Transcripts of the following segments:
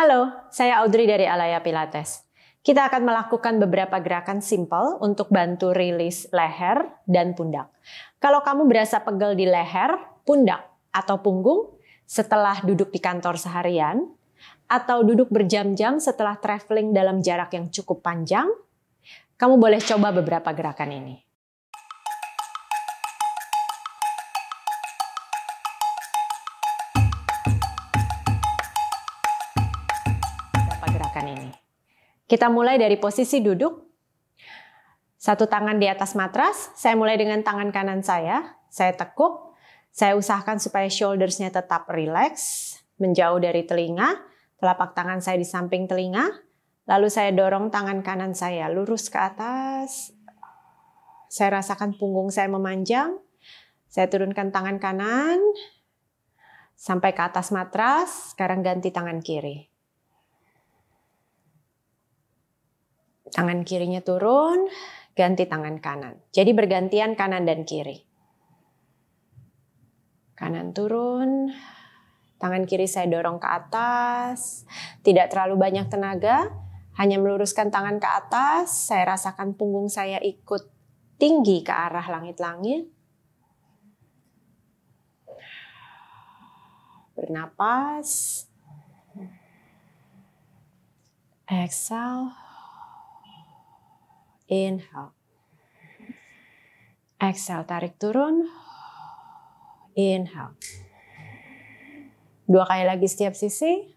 Halo, saya Audrey dari Alaya Pilates. Kita akan melakukan beberapa gerakan simpel untuk bantu rilis leher dan pundak. Kalau kamu berasa pegel di leher, pundak, atau punggung setelah duduk di kantor seharian, atau duduk berjam-jam setelah traveling dalam jarak yang cukup panjang, kamu boleh coba beberapa gerakan ini. gerakan ini. Kita mulai dari posisi duduk. Satu tangan di atas matras, saya mulai dengan tangan kanan saya. Saya tekuk, saya usahakan supaya shouldersnya tetap relax, menjauh dari telinga, telapak tangan saya di samping telinga, lalu saya dorong tangan kanan saya lurus ke atas. Saya rasakan punggung saya memanjang, saya turunkan tangan kanan sampai ke atas matras, sekarang ganti tangan kiri. tangan kirinya turun, ganti tangan kanan. Jadi bergantian kanan dan kiri. Kanan turun, tangan kiri saya dorong ke atas, tidak terlalu banyak tenaga, hanya meluruskan tangan ke atas, saya rasakan punggung saya ikut tinggi ke arah langit-langit. Bernapas. Exhale. Inhale. Exhale, tarik turun. Inhale. Dua kali lagi setiap sisi.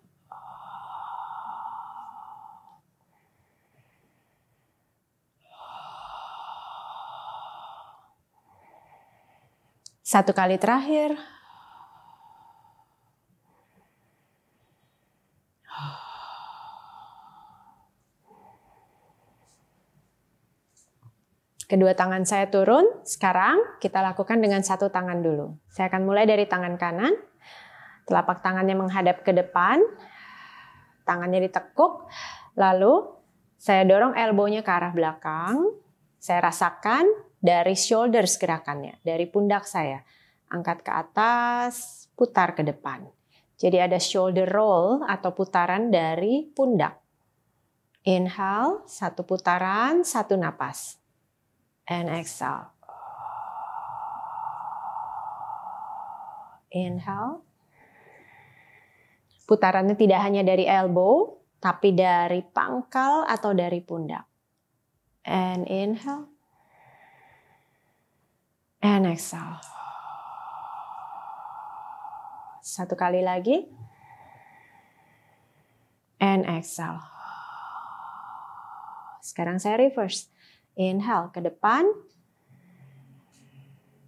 Satu kali terakhir. Kedua tangan saya turun. Sekarang kita lakukan dengan satu tangan dulu. Saya akan mulai dari tangan kanan. Telapak tangannya menghadap ke depan. Tangannya ditekuk. Lalu saya dorong elbownya ke arah belakang. Saya rasakan dari shoulders gerakannya, dari pundak saya. Angkat ke atas, putar ke depan. Jadi ada shoulder roll atau putaran dari pundak. Inhale, satu putaran, satu napas and exhale. Inhale. Putarannya tidak hanya dari elbow, tapi dari pangkal atau dari pundak. And inhale. And exhale. Satu kali lagi. And exhale. Sekarang saya reverse. Inhale ke depan.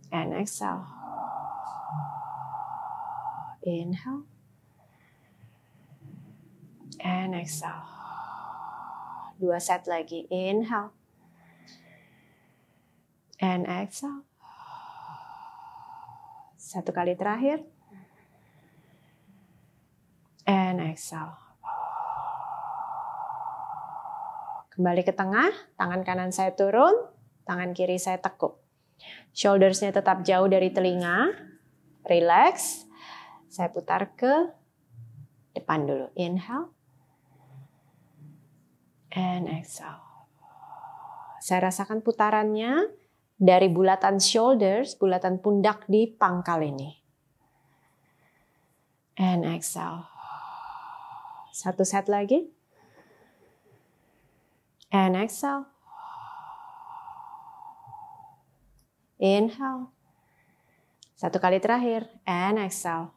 And exhale. Inhale. And exhale. Dua set lagi. Inhale. And exhale. Satu kali terakhir. And exhale. Kembali ke tengah, tangan kanan saya turun, tangan kiri saya tekuk. Shouldersnya tetap jauh dari telinga. Relax. Saya putar ke depan dulu. Inhale. And exhale. Saya rasakan putarannya dari bulatan shoulders, bulatan pundak di pangkal ini. And exhale. Satu set lagi and exhale. Inhale. Satu kali terakhir, and exhale.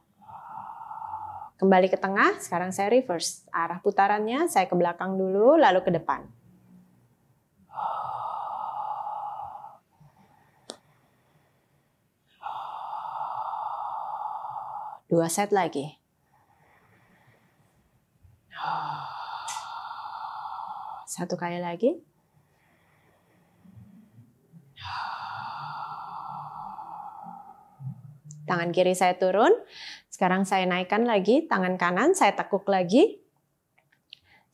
Kembali ke tengah, sekarang saya reverse. Arah putarannya saya ke belakang dulu, lalu ke depan. Dua set lagi. Satu kali lagi. Tangan kiri saya turun. Sekarang saya naikkan lagi tangan kanan, saya tekuk lagi.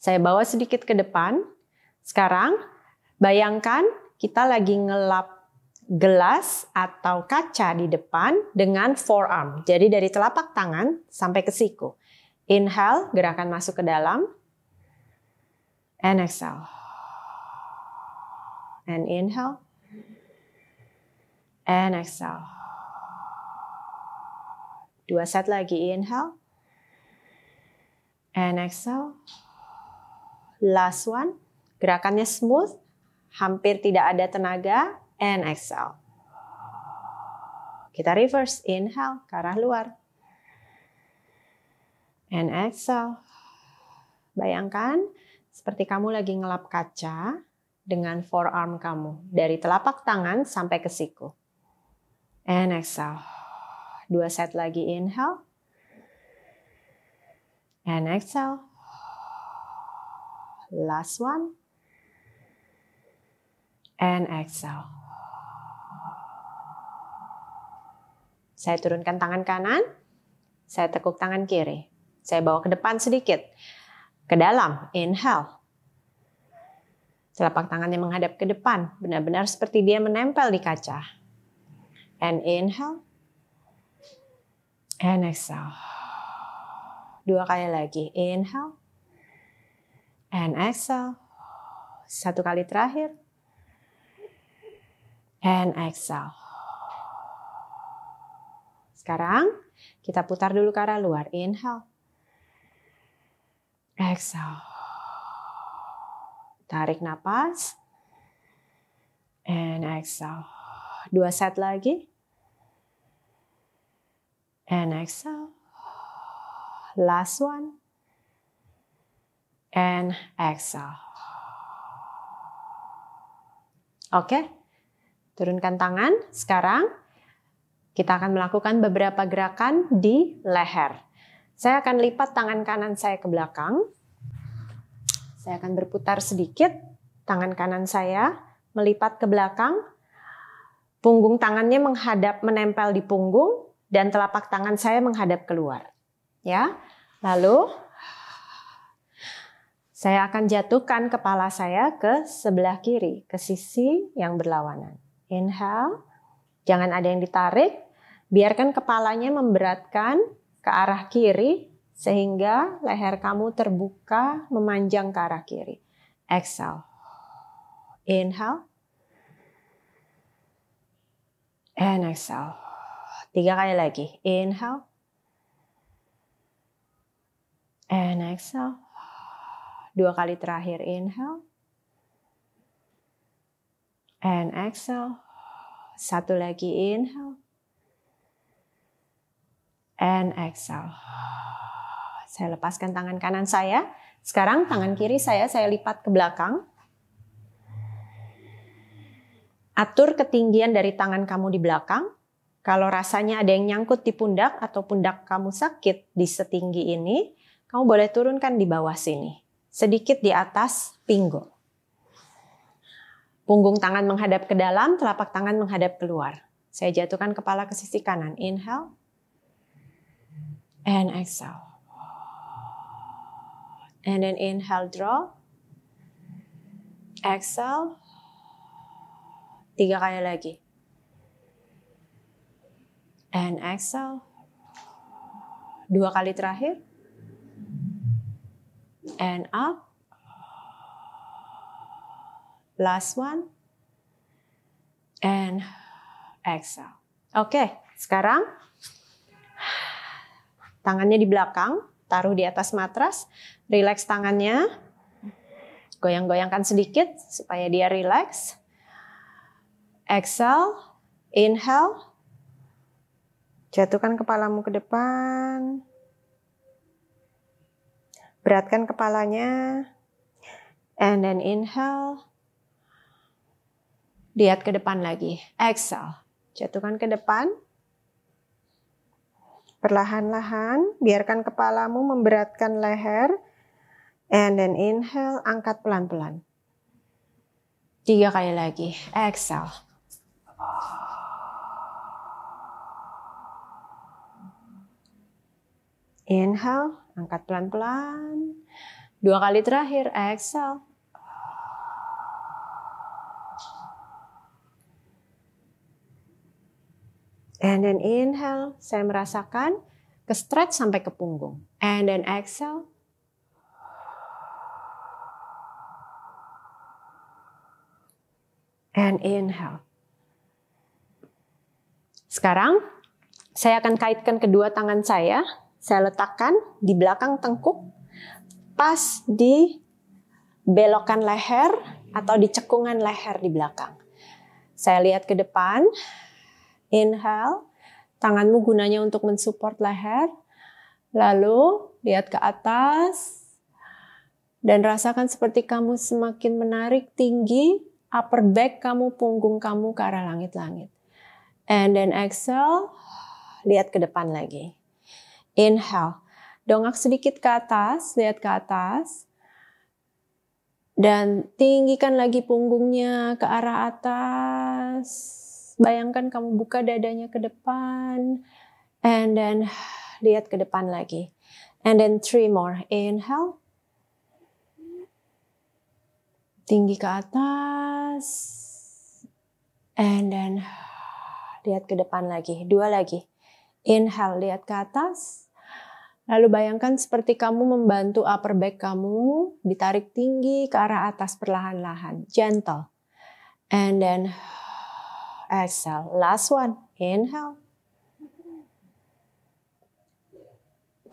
Saya bawa sedikit ke depan. Sekarang bayangkan kita lagi ngelap gelas atau kaca di depan dengan forearm. Jadi dari telapak tangan sampai ke siku. Inhale, gerakan masuk ke dalam and exhale. And inhale and exhale. Dua set lagi, inhale and exhale. Last one, gerakannya smooth, hampir tidak ada tenaga, and exhale. Kita reverse, inhale ke arah luar. And exhale. Bayangkan seperti kamu lagi ngelap kaca dengan forearm kamu dari telapak tangan sampai ke siku. And exhale. Dua set lagi inhale. And exhale. Last one. And exhale. Saya turunkan tangan kanan, saya tekuk tangan kiri. Saya bawa ke depan sedikit ke dalam, inhale. Telapak tangannya menghadap ke depan, benar-benar seperti dia menempel di kaca. And inhale. And exhale. Dua kali lagi, inhale. And exhale. Satu kali terakhir. And exhale. Sekarang kita putar dulu ke arah luar. Inhale. Exhale. Tarik nafas, And exhale. Dua set lagi. And exhale. Last one. And exhale. Oke, turunkan tangan. Sekarang kita akan melakukan beberapa gerakan di leher. Saya akan lipat tangan kanan saya ke belakang. Saya akan berputar sedikit. Tangan kanan saya melipat ke belakang. Punggung tangannya menghadap menempel di punggung dan telapak tangan saya menghadap keluar. Ya. Lalu saya akan jatuhkan kepala saya ke sebelah kiri, ke sisi yang berlawanan. Inhale. Jangan ada yang ditarik. Biarkan kepalanya memberatkan ke arah kiri sehingga leher kamu terbuka memanjang ke arah kiri. Exhale. Inhale. And exhale. Tiga kali lagi. Inhale. And exhale. Dua kali terakhir. Inhale. And exhale. Satu lagi. Inhale and exhale. Saya lepaskan tangan kanan saya. Sekarang tangan kiri saya saya lipat ke belakang. Atur ketinggian dari tangan kamu di belakang. Kalau rasanya ada yang nyangkut di pundak atau pundak kamu sakit di setinggi ini, kamu boleh turunkan di bawah sini. Sedikit di atas pinggul. Punggung tangan menghadap ke dalam, telapak tangan menghadap keluar. Saya jatuhkan kepala ke sisi kanan. Inhale and exhale. And then inhale, draw. Exhale. Tiga kali lagi. And exhale. Dua kali terakhir. And up. Last one. And exhale. Oke, okay, sekarang Tangannya di belakang, taruh di atas matras, relax tangannya, goyang-goyangkan sedikit supaya dia relax. Exhale, inhale, jatuhkan kepalamu ke depan, beratkan kepalanya, and then inhale, lihat ke depan lagi, exhale, jatuhkan ke depan, Perlahan-lahan, biarkan kepalamu memberatkan leher. And then inhale, angkat pelan-pelan. Tiga kali lagi. Exhale. Inhale, angkat pelan-pelan. Dua kali terakhir, exhale. And then inhale, saya merasakan ke stretch sampai ke punggung. And then exhale. And inhale. Sekarang saya akan kaitkan kedua tangan saya. Saya letakkan di belakang tengkuk, pas di belokan leher atau di cekungan leher di belakang. Saya lihat ke depan, Inhale, tanganmu gunanya untuk mensupport leher. Lalu lihat ke atas dan rasakan seperti kamu semakin menarik tinggi upper back kamu, punggung kamu ke arah langit-langit. And then exhale, lihat ke depan lagi. Inhale, dongak sedikit ke atas, lihat ke atas. Dan tinggikan lagi punggungnya ke arah atas. Bayangkan kamu buka dadanya ke depan, and then lihat ke depan lagi. And then three more. Inhale. Tinggi ke atas. And then lihat ke depan lagi. Dua lagi. Inhale, lihat ke atas. Lalu bayangkan seperti kamu membantu upper back kamu ditarik tinggi ke arah atas perlahan-lahan. Gentle. And then Exhale. Last one. Inhale.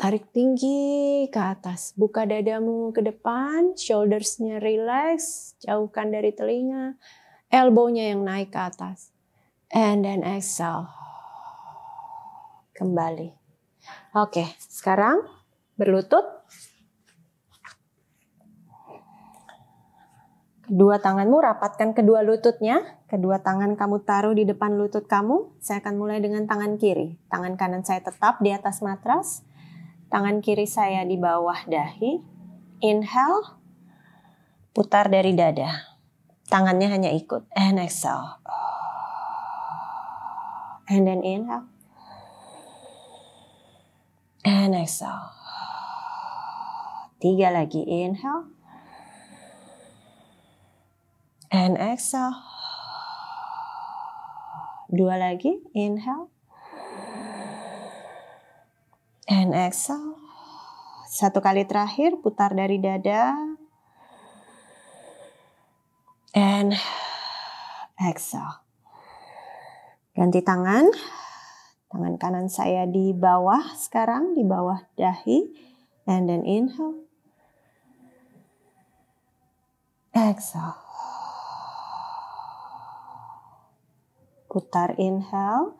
Tarik tinggi ke atas. Buka dadamu ke depan. Shouldersnya relax. Jauhkan dari telinga. Elbownya yang naik ke atas. And then exhale. Kembali. Oke, sekarang berlutut Dua tanganmu rapatkan kedua lututnya. Kedua tangan kamu taruh di depan lutut kamu. Saya akan mulai dengan tangan kiri. Tangan kanan saya tetap di atas matras. Tangan kiri saya di bawah dahi. Inhale. Putar dari dada. Tangannya hanya ikut. And exhale. And then inhale. And exhale. Tiga lagi. Inhale and exhale. Dua lagi, inhale. And exhale. Satu kali terakhir, putar dari dada. And exhale. Ganti tangan. Tangan kanan saya di bawah sekarang, di bawah dahi. And then inhale. Exhale. putar inhale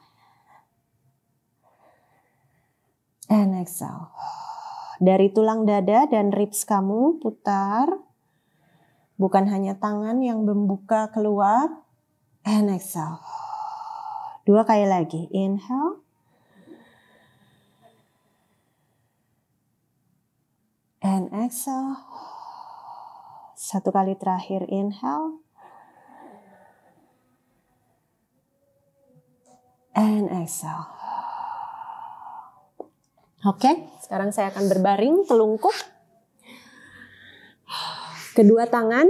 and exhale dari tulang dada dan ribs kamu putar bukan hanya tangan yang membuka keluar and exhale dua kali lagi inhale and exhale satu kali terakhir inhale and exhale. Oke, okay. sekarang saya akan berbaring telungkup. Kedua tangan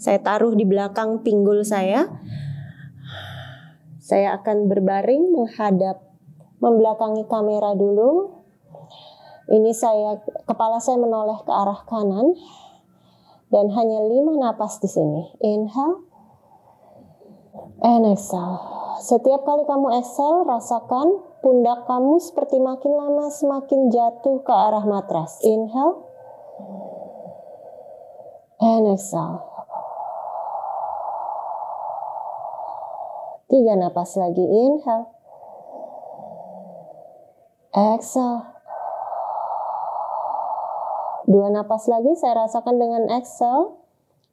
saya taruh di belakang pinggul saya. Saya akan berbaring menghadap membelakangi kamera dulu. Ini saya kepala saya menoleh ke arah kanan dan hanya lima napas di sini. Inhale and exhale. Setiap kali kamu excel, rasakan pundak kamu seperti makin lama semakin jatuh ke arah matras. Inhale. And exhale. Tiga napas lagi. Inhale. Exhale. Dua napas lagi saya rasakan dengan exhale.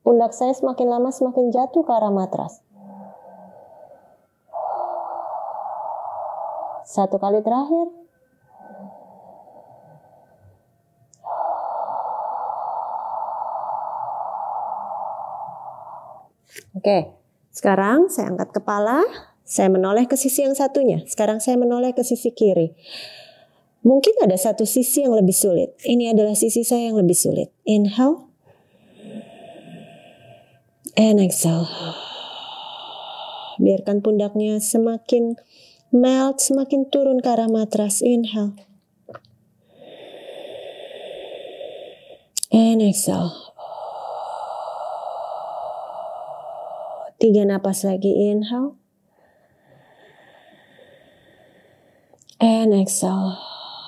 Pundak saya semakin lama semakin jatuh ke arah matras. Satu kali terakhir. Oke, sekarang saya angkat kepala, saya menoleh ke sisi yang satunya. Sekarang saya menoleh ke sisi kiri. Mungkin ada satu sisi yang lebih sulit. Ini adalah sisi saya yang lebih sulit. Inhale. And exhale. Biarkan pundaknya semakin Melt semakin turun ke arah matras. Inhale. And exhale. Tiga napas lagi. Inhale. And exhale.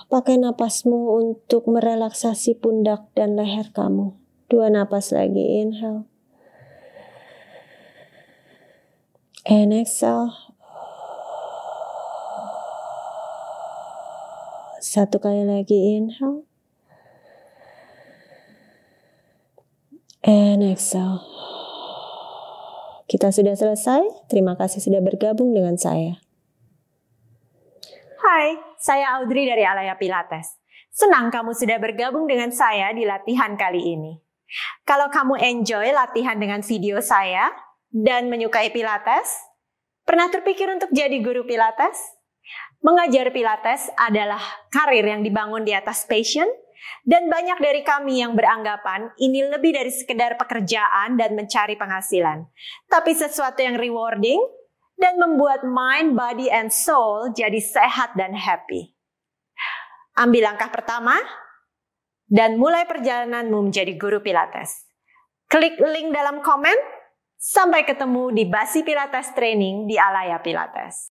Pakai napasmu untuk merelaksasi pundak dan leher kamu. Dua napas lagi. Inhale. And exhale. Satu kali lagi inhale. And exhale. Kita sudah selesai. Terima kasih sudah bergabung dengan saya. Hai, saya Audrey dari Alaya Pilates. Senang kamu sudah bergabung dengan saya di latihan kali ini. Kalau kamu enjoy latihan dengan video saya dan menyukai Pilates, pernah terpikir untuk jadi guru Pilates? Mengajar Pilates adalah karir yang dibangun di atas passion, dan banyak dari kami yang beranggapan ini lebih dari sekedar pekerjaan dan mencari penghasilan, tapi sesuatu yang rewarding dan membuat mind, body, and soul jadi sehat dan happy. Ambil langkah pertama dan mulai perjalananmu menjadi guru Pilates. Klik link dalam komen. Sampai ketemu di Basi Pilates Training di Alaya Pilates.